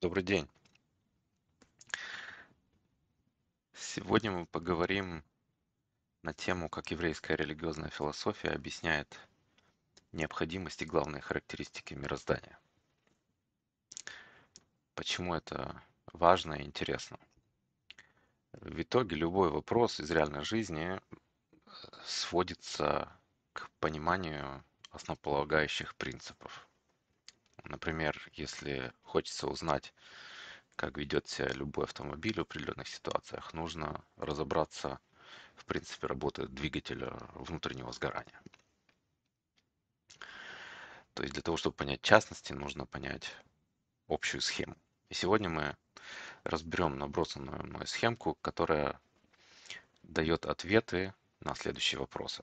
Добрый день. Сегодня мы поговорим на тему, как еврейская религиозная философия объясняет необходимость и главные характеристики мироздания. Почему это важно и интересно? В итоге любой вопрос из реальной жизни э, сводится к пониманию основополагающих принципов. Например, если хочется узнать, как ведет себя любой автомобиль в определенных ситуациях, нужно разобраться в принципе работы двигателя внутреннего сгорания. То есть для того, чтобы понять частности, нужно понять общую схему. И сегодня мы разберем набросанную мной схемку, которая дает ответы на следующие вопросы.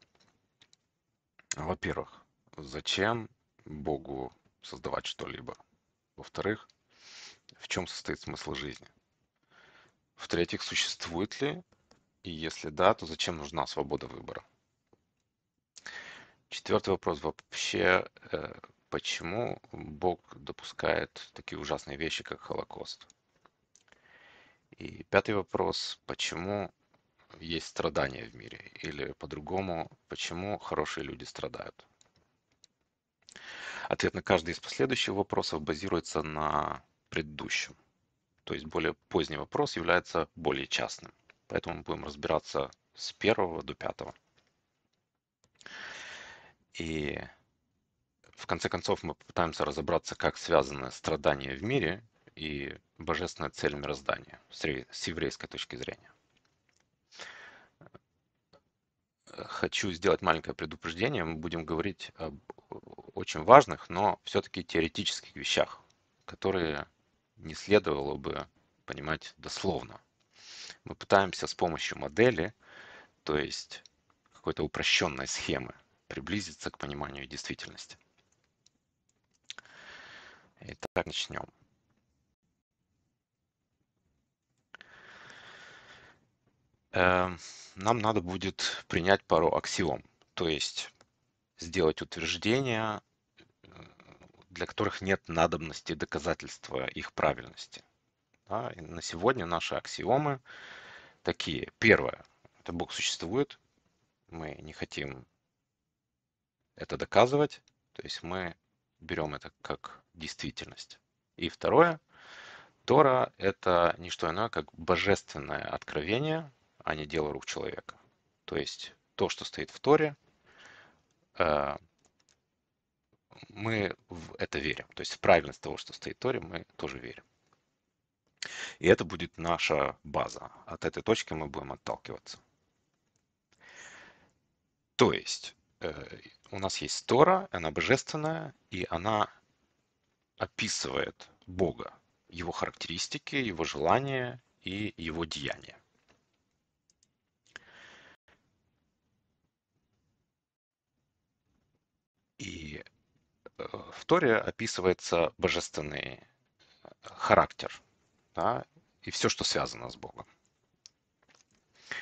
Во-первых, зачем Богу создавать что-либо. Во-вторых, в чем состоит смысл жизни? В-третьих, существует ли? И если да, то зачем нужна свобода выбора? Четвертый вопрос вообще, э, почему Бог допускает такие ужасные вещи, как Холокост? И пятый вопрос, почему есть страдания в мире? Или по-другому, почему хорошие люди страдают? Ответ на каждый из последующих вопросов базируется на предыдущем. То есть более поздний вопрос является более частным. Поэтому мы будем разбираться с первого до пятого. И в конце концов мы попытаемся разобраться, как связаны страдания в мире и божественная цель мироздания с еврейской точки зрения. Э, хочу сделать маленькое предупреждение. Мы будем говорить об очень важных, но все-таки теоретических вещах, которые не следовало бы понимать дословно. Мы пытаемся с помощью модели, то есть какой-то упрощенной схемы, приблизиться к пониманию действительности. Итак, начнем. Эм, нам надо будет принять пару аксиом, то есть сделать утверждение для которых нет надобности доказательства их правильности. Да, на сегодня наши аксиомы такие. Первое. Это Бог существует. Мы не хотим это доказывать. То есть мы берем это как действительность. И второе. Тора – это не что иное, как божественное откровение, а не дело рук человека. То есть то, что стоит в Торе, э, мы в это верим. То есть в правильность того, что стоит Тори, мы тоже верим. И это будет наша база. От этой точки мы будем отталкиваться. То есть э, у нас есть Тора, она божественная, и она описывает Бога, его характеристики, его желания и его деяния. в Торе описывается божественный э, характер да, и все, что связано с Богом.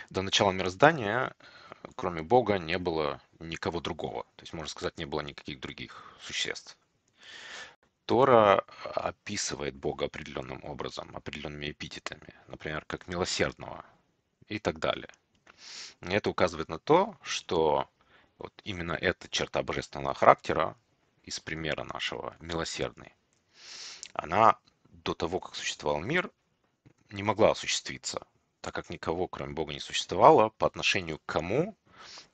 До начала мироздания, э, кроме Бога, не было никого другого. То есть, можно сказать, не было никаких других существ. Тора э, описывает Бога определенным образом, определенными эпитетами, например, как милосердного и так далее. И это указывает на то, что вот именно эта черта божественного характера из примера нашего, милосердный, она до того, как существовал мир, не могла осуществиться, так как никого, кроме Бога, не существовало, по отношению к кому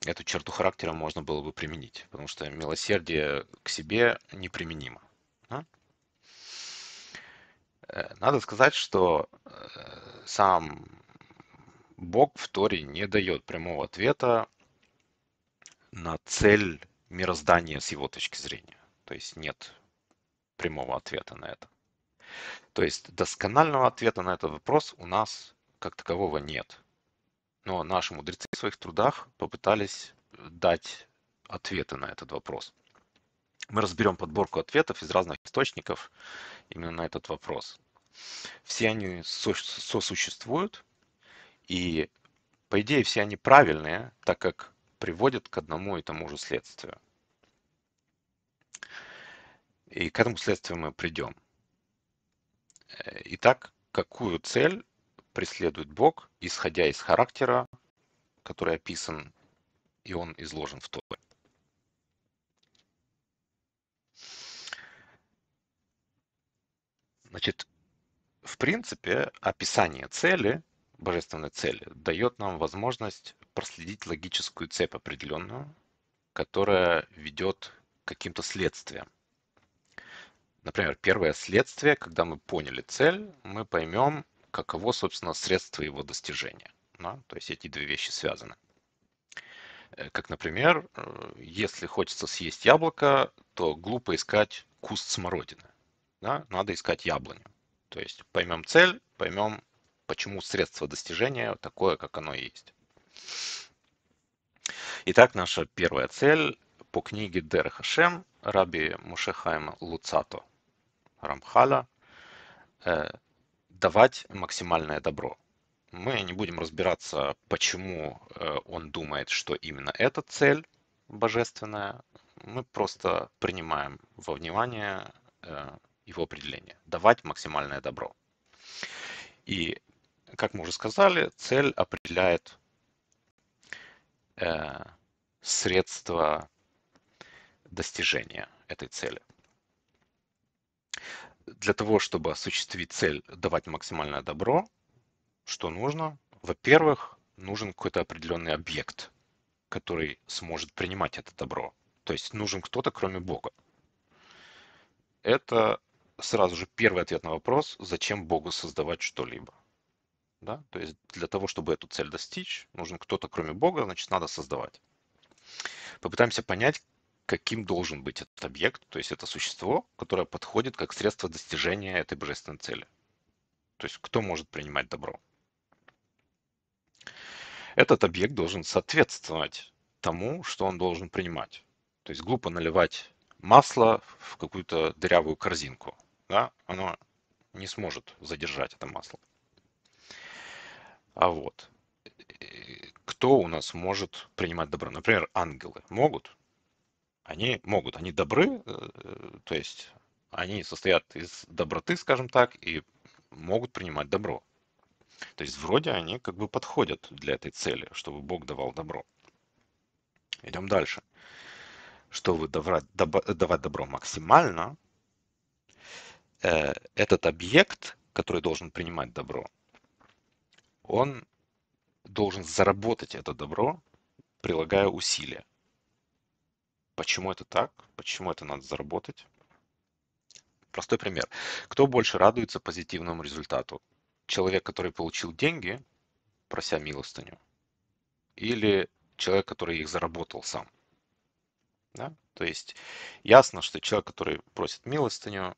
эту черту характера можно было бы применить, потому что милосердие к себе неприменимо. Да? Э, надо сказать, что э, сам Бог в Торе не дает прямого ответа на цель мироздания с его точки зрения. То есть нет прямого ответа на это. То есть досконального ответа на этот вопрос у нас как такового нет. Но наши мудрецы в своих трудах попытались дать ответы на этот вопрос. Мы разберем подборку ответов из разных источников именно на этот вопрос. Все они со- сосуществуют, и по идее все они правильные, так как приводят к одному и тому же следствию. И к этому следствию мы придем. Итак, какую цель преследует Бог, исходя из характера, который описан, и он изложен в Торе? Значит, в принципе, описание цели, божественной цели, дает нам возможность проследить логическую цепь определенную, которая ведет к каким-то следствиям. Например, первое следствие, когда мы поняли цель, мы поймем, каково, собственно, средство его достижения. Да? То есть эти две вещи связаны. Э, как, например, э, если хочется съесть яблоко, то глупо искать куст смородины. Да? Надо искать яблоню. То есть поймем цель, поймем, почему средство достижения такое, как оно есть. Итак, наша первая цель по книге Дер Хашем Раби Мушехайма Луцато Рамхаля э, давать максимальное добро. Мы не будем разбираться, почему э, он думает, что именно эта цель божественная. Мы просто принимаем во внимание э, его определение. Давать максимальное добро. И, как мы уже сказали, цель определяет средства достижения этой цели. Для того, чтобы осуществить цель давать максимальное добро, что нужно? Во-первых, нужен какой-то определенный объект, который сможет принимать это добро. То есть нужен кто-то, кроме Бога. Это сразу же первый ответ на вопрос, зачем Богу создавать что-либо. Да? То есть для того, чтобы эту цель достичь, нужен кто-то, кроме Бога, значит, надо создавать. Попытаемся понять, каким должен быть этот объект, то есть это существо, которое подходит как средство достижения этой божественной цели. То есть кто может принимать добро? Этот объект должен соответствовать тому, что он должен принимать. То есть глупо наливать масло в какую-то дырявую корзинку. Да? Оно не сможет задержать это масло. А вот. Кто у нас может принимать добро? Например, ангелы могут? они могут, они добры, э, то есть они состоят из доброты, скажем так, и могут принимать добро. То есть вроде они как бы подходят для этой цели, чтобы Бог давал добро. Идем дальше. Чтобы добра, доб, э, давать добро максимально, э, этот объект, который должен принимать добро, он должен заработать это добро, прилагая усилия. Почему это так? Почему это надо заработать? Простой пример. Кто больше радуется позитивному результату? Человек, который получил деньги, прося милостыню, или человек, который их заработал сам? Да? То есть ясно, что человек, который просит милостыню,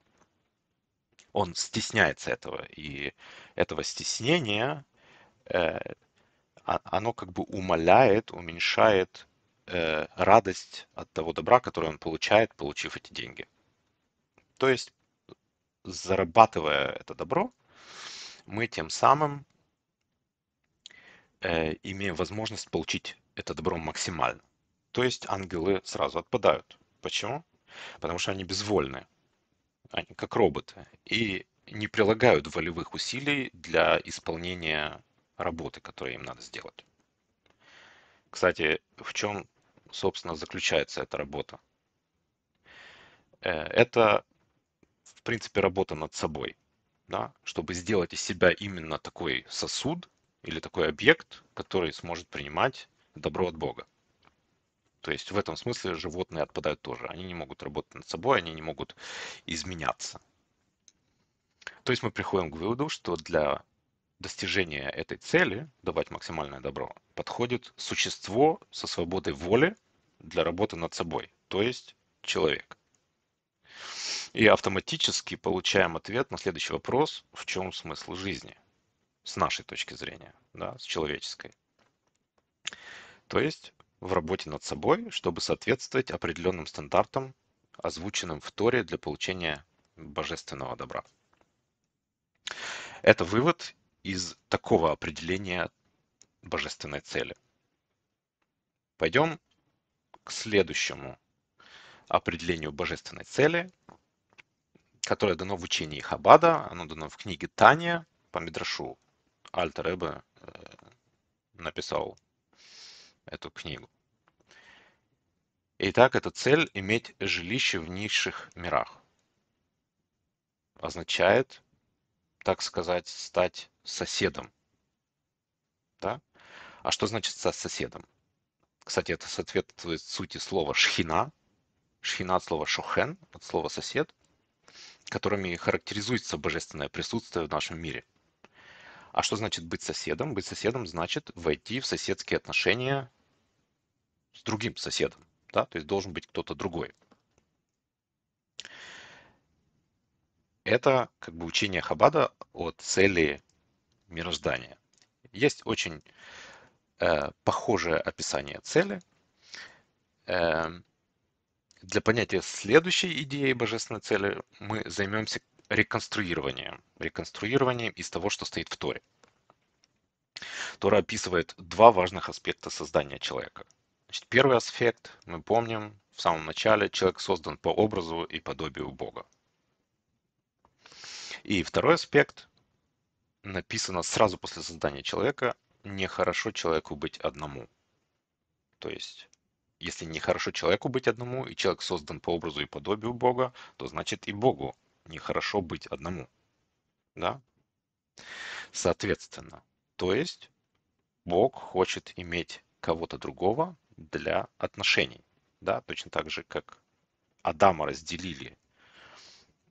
он стесняется этого, и этого стеснения э, а, оно как бы умаляет, уменьшает Э, радость от того добра, которое он получает, получив эти деньги. То есть, зарабатывая это добро, мы тем самым э, имеем возможность получить это добро максимально. То есть ангелы сразу отпадают. Почему? Потому что они безвольны, они как роботы, и не прилагают волевых усилий для исполнения работы, которую им надо сделать. Кстати, в чем собственно, заключается эта работа. Э, это, в принципе, работа над собой, да, чтобы сделать из себя именно такой сосуд или такой объект, который сможет принимать добро от Бога. То есть в этом смысле животные отпадают тоже. Они не могут работать над собой, они не могут изменяться. То есть мы приходим к выводу, что для достижения этой цели, давать максимальное добро, подходит существо со свободой воли, для работы над собой, то есть человек. И автоматически получаем ответ на следующий вопрос, в чем смысл жизни, с нашей точки зрения, да, с человеческой. То есть в работе над собой, чтобы соответствовать определенным стандартам, озвученным в Торе для получения божественного добра. Это вывод из такого определения божественной цели. Пойдем к следующему определению божественной цели, которое дано в учении Хабада, оно дано в книге Таня по Мидрашу. Альтер Эбе э, написал эту книгу. Итак, эта цель – иметь жилище в низших мирах. Означает, так сказать, стать соседом. Да? А что значит стать соседом? Кстати, это соответствует сути слова «шхина». «Шхина» от слова «шохен», от слова «сосед», которыми характеризуется божественное присутствие в нашем мире. А что значит быть соседом? Быть соседом значит войти в соседские отношения с другим соседом. Да? То есть должен быть кто-то другой. Это как бы учение Хабада о цели мироздания. Есть очень Э, похожее описание цели. Эм, для понятия следующей идеи божественной цели мы займемся реконструированием. Реконструированием из того, что стоит в Торе. Тора описывает два важных аспекта создания человека. Значит, первый аспект, мы помним, в самом начале человек создан по образу и подобию Бога. И второй аспект написано сразу после создания человека нехорошо человеку быть одному. То есть, если нехорошо человеку быть одному, и человек создан по образу и подобию Бога, то значит и Богу нехорошо быть одному. Да? Соответственно, то есть Бог хочет иметь кого-то другого для отношений. Да, точно так же, как Адама разделили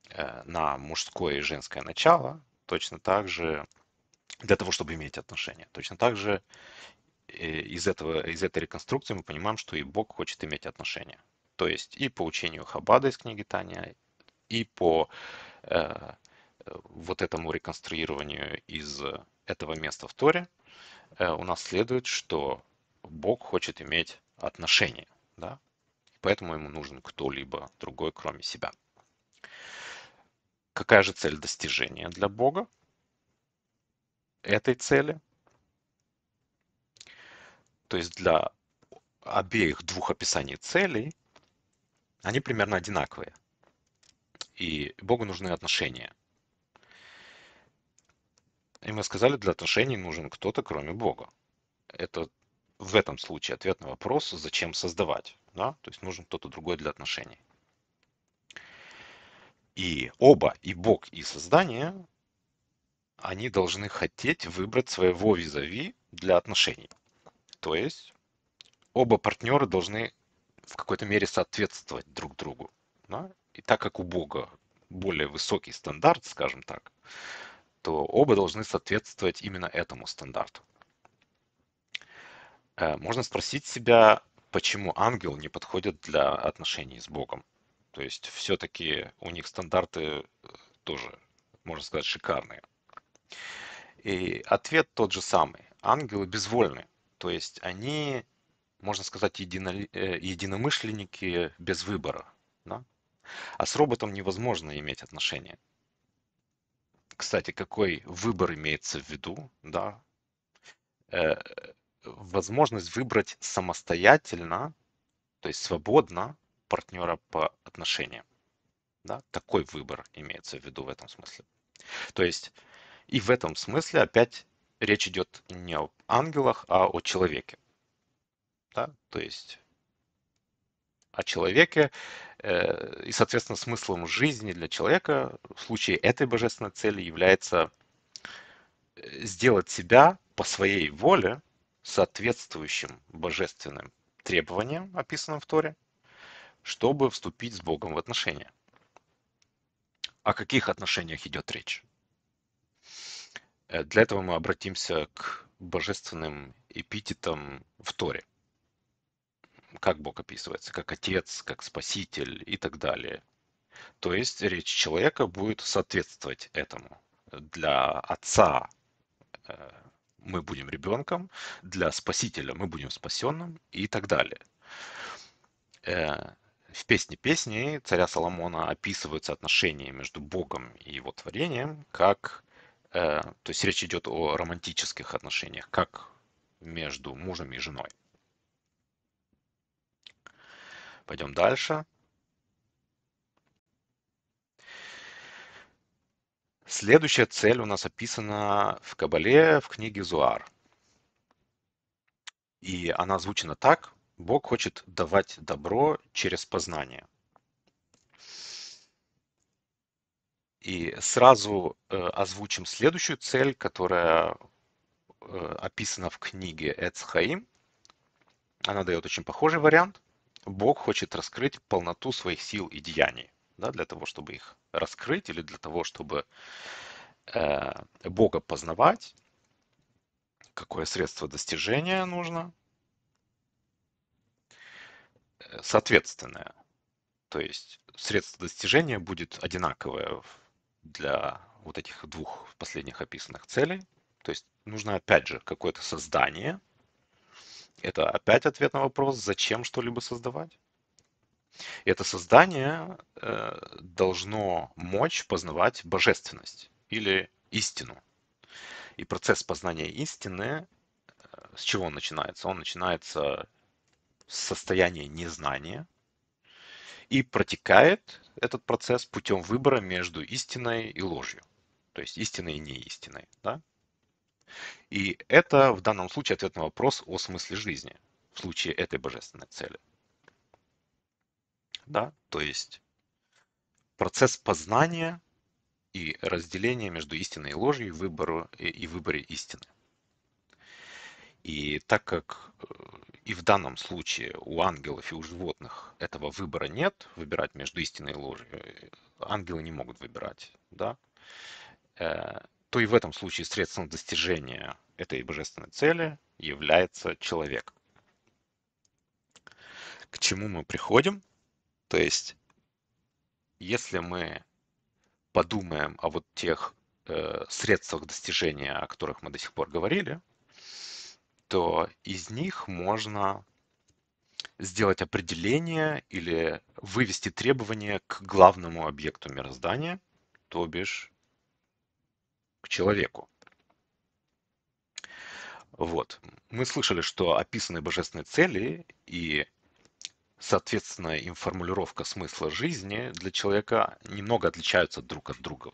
э, на мужское и женское начало, точно так же для того, чтобы иметь отношения. Точно так же э, из, этого, из этой реконструкции мы понимаем, что и Бог хочет иметь отношения. То есть и по учению Хабада из книги Таня, и по э, вот этому реконструированию из этого места в Торе э, у нас следует, что Бог хочет иметь отношения. Да? поэтому ему нужен кто-либо другой, кроме себя. Какая же цель достижения для Бога? этой цели, то есть для обеих двух описаний целей, они примерно одинаковые. И Богу нужны отношения. И мы сказали, для отношений нужен кто-то, кроме Бога. Это в этом случае ответ на вопрос, зачем создавать. Да? То есть нужен кто-то другой для отношений. И оба, и Бог, и создание они должны хотеть выбрать своего визави для отношений. То есть оба партнера должны в какой-то мере соответствовать друг другу. Да? И так как у Бога более высокий стандарт, скажем так, то оба должны соответствовать именно этому стандарту. Э, можно спросить себя, почему ангел не подходит для отношений с Богом. То есть все-таки у них стандарты э, тоже, можно сказать, шикарные. И ответ тот же самый. Ангелы безвольны, то есть они, можно сказать, едино, э, единомышленники без выбора. Да? А с роботом невозможно иметь отношения. Кстати, какой выбор имеется в виду? Да? Э, возможность выбрать самостоятельно, то есть свободно партнера по отношениям. Да? Такой выбор имеется в виду в этом смысле. То есть и в этом смысле опять речь идет не об ангелах, а о человеке. Да? То есть о человеке, э, и, соответственно, смыслом жизни для человека в случае этой божественной цели является э, сделать себя по своей воле соответствующим божественным требованиям, описанным в Торе, чтобы вступить с Богом в отношения. О каких отношениях идет речь? Э, для этого мы обратимся к божественным эпитетам в Торе. Как Бог описывается, как Отец, как Спаситель и так далее. То есть речь человека будет соответствовать этому. Для Отца э, мы будем ребенком, для Спасителя мы будем спасенным и так далее. Э, в песне песни царя Соломона описываются отношения между Богом и его творением как Э, то есть речь идет о романтических отношениях, как между мужем и женой. Пойдем дальше. Следующая цель у нас описана в Кабале в книге Зуар. И она озвучена так. Бог хочет давать добро через познание – И сразу э, озвучим следующую цель, которая э, описана в книге Эцхаим. Она дает очень похожий вариант. Бог хочет раскрыть полноту своих сил и деяний. Да, для того, чтобы их раскрыть или для того, чтобы э, Бога познавать, какое средство достижения нужно, э, соответственное. То есть средство достижения будет одинаковое для вот этих двух последних описанных целей. То есть нужно опять же какое-то создание. Это опять ответ на вопрос, зачем что-либо создавать. это создание э, должно мочь познавать божественность или истину. И процесс познания истины, э, с чего он начинается? Он начинается с состояния незнания и протекает этот процесс путем выбора между истиной и ложью, то есть истиной и неистиной. Да? И это в данном случае ответ на вопрос о смысле жизни в случае этой божественной цели. Да, то есть процесс познания и разделения между истиной и ложью выбору, и, и выборе истины. И так как э, и в данном случае у ангелов и у животных этого выбора нет, выбирать между истиной и ложью. Э, ангелы не могут выбирать, да? Э, то и в этом случае средством достижения этой божественной цели является человек. К чему мы приходим? То есть, если мы подумаем о вот тех э, средствах достижения, о которых мы до сих пор говорили, то из них можно сделать определение или вывести требование к главному объекту мироздания, то бишь к человеку. Вот. Мы слышали, что описаны божественные цели и, соответственно, им формулировка смысла жизни для человека немного отличаются друг от друга.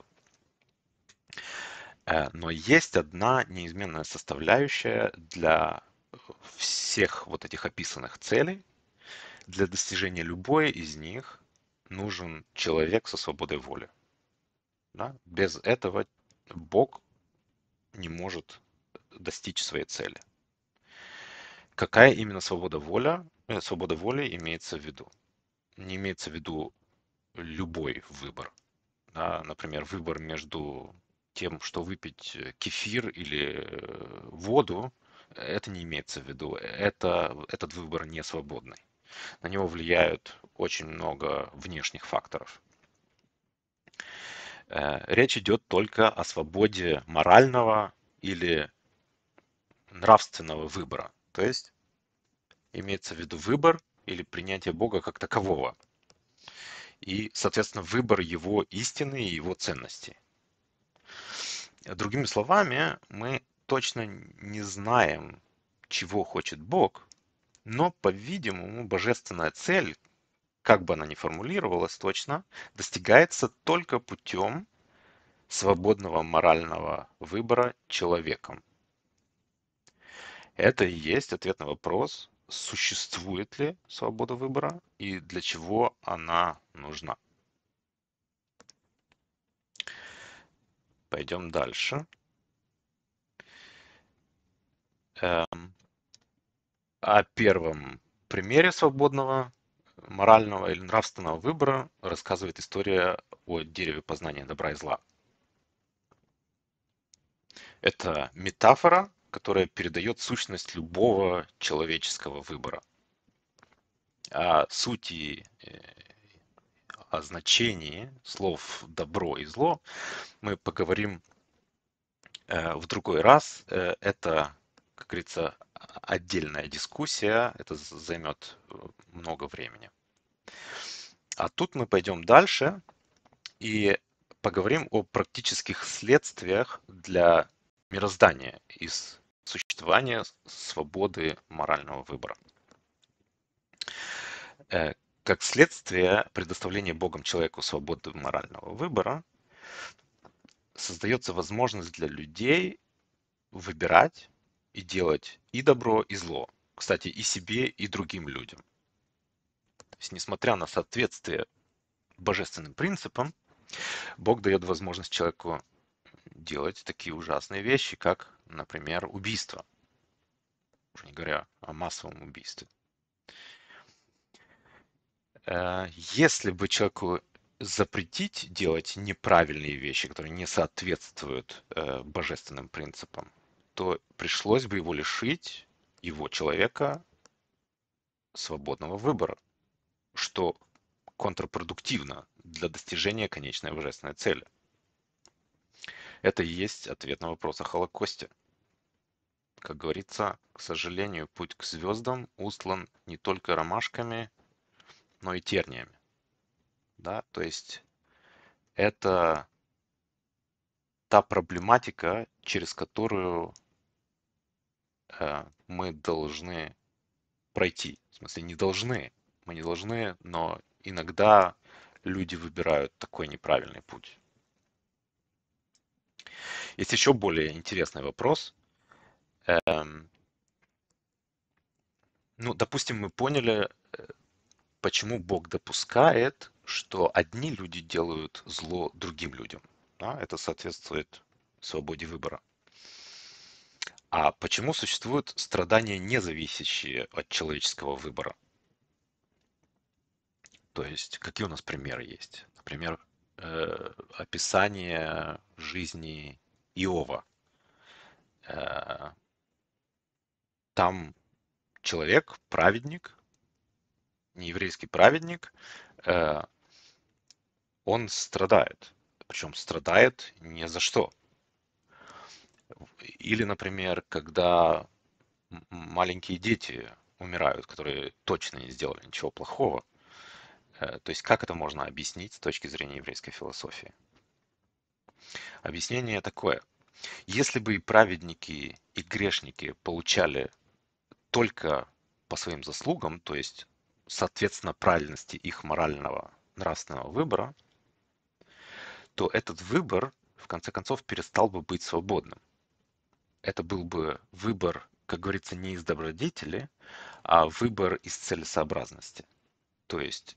Э, но есть одна неизменная составляющая для э, всех вот этих описанных целей. Для достижения любой из них нужен человек со свободой воли. Да? Без этого Бог не может достичь своей цели. Какая именно свобода воля? Э, свобода воли имеется в виду. Не имеется в виду любой выбор. Да? Например, выбор между тем, что выпить э, кефир или э, воду, это не имеется в виду. Это, этот выбор не свободный. На него влияют очень много внешних факторов. Э, речь идет только о свободе морального или нравственного выбора. То есть имеется в виду выбор или принятие Бога как такового. И, соответственно, выбор его истины и его ценностей. Другими словами, мы точно не знаем, чего хочет Бог, но, по-видимому, божественная цель, как бы она ни формулировалась точно, достигается только путем свободного морального выбора человеком. Это и есть ответ на вопрос, существует ли свобода выбора и для чего она нужна. Пойдем дальше. Эм, о первом примере свободного морального или нравственного выбора рассказывает история о дереве познания добра и зла. Это метафора, которая передает сущность любого человеческого выбора. А сути э, о значении слов добро и зло мы поговорим э, в другой раз. Э, это, как говорится, отдельная дискуссия, это займет э, много времени. А тут мы пойдем дальше и поговорим о практических следствиях для мироздания из существования свободы морального выбора. Как следствие, предоставления Богом человеку свободы морального выбора создается возможность для людей выбирать и делать и добро, и зло. Кстати, и себе, и другим людям. То есть, несмотря на соответствие божественным принципам, Бог дает возможность человеку делать такие ужасные вещи, как, например, убийство. Уже не говоря о массовом убийстве. Э, если бы человеку запретить делать неправильные вещи, которые не соответствуют э, божественным принципам, то пришлось бы его лишить его человека свободного выбора, что контрпродуктивно для достижения конечной божественной цели. Это и есть ответ на вопрос о Холокосте. Как говорится, к сожалению, путь к звездам устлан не только ромашками, но и терниями. Да, то есть это та проблематика, через которую э, мы должны пройти. В смысле, не должны. Мы не должны, но иногда люди выбирают такой неправильный путь. Есть еще более интересный вопрос. Эм, ну, допустим, мы поняли э, почему Бог допускает, что одни люди делают зло другим людям. Да? Это соответствует свободе выбора. А почему существуют страдания, не зависящие от человеческого выбора? То есть, какие у нас примеры есть? Например, э, описание жизни Иова. Э, там человек, праведник, нееврейский праведник, э, он страдает. Причем страдает не за что. Или, например, когда маленькие дети умирают, которые точно не сделали ничего плохого. Э, то есть как это можно объяснить с точки зрения еврейской философии? Объяснение такое. Если бы и праведники, и грешники получали только по своим заслугам, то есть соответственно правильности их морального нравственного выбора, то этот выбор в конце концов перестал бы быть свободным. Это был бы выбор, как говорится, не из добродетели, а выбор из целесообразности. То есть,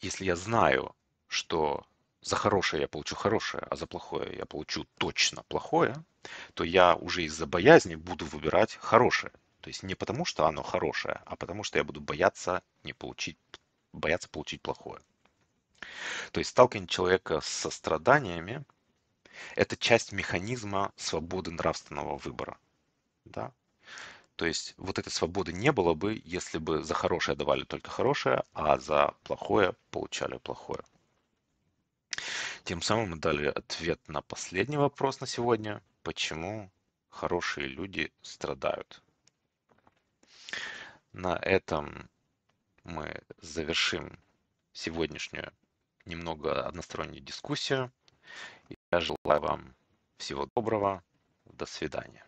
если я знаю, что за хорошее я получу хорошее, а за плохое я получу точно плохое, то я уже из-за боязни буду выбирать хорошее. То есть не потому, что оно хорошее, а потому, что я буду бояться не получить, бояться получить плохое. То есть сталкивание человека со страданиями – это часть механизма свободы нравственного выбора. Да? То есть вот этой свободы не было бы, если бы за хорошее давали только хорошее, а за плохое получали плохое. Тем самым мы дали ответ на последний вопрос на сегодня. Почему хорошие люди страдают? на этом мы завершим сегодняшнюю немного одностороннюю дискуссию. Я желаю вам всего доброго. До свидания.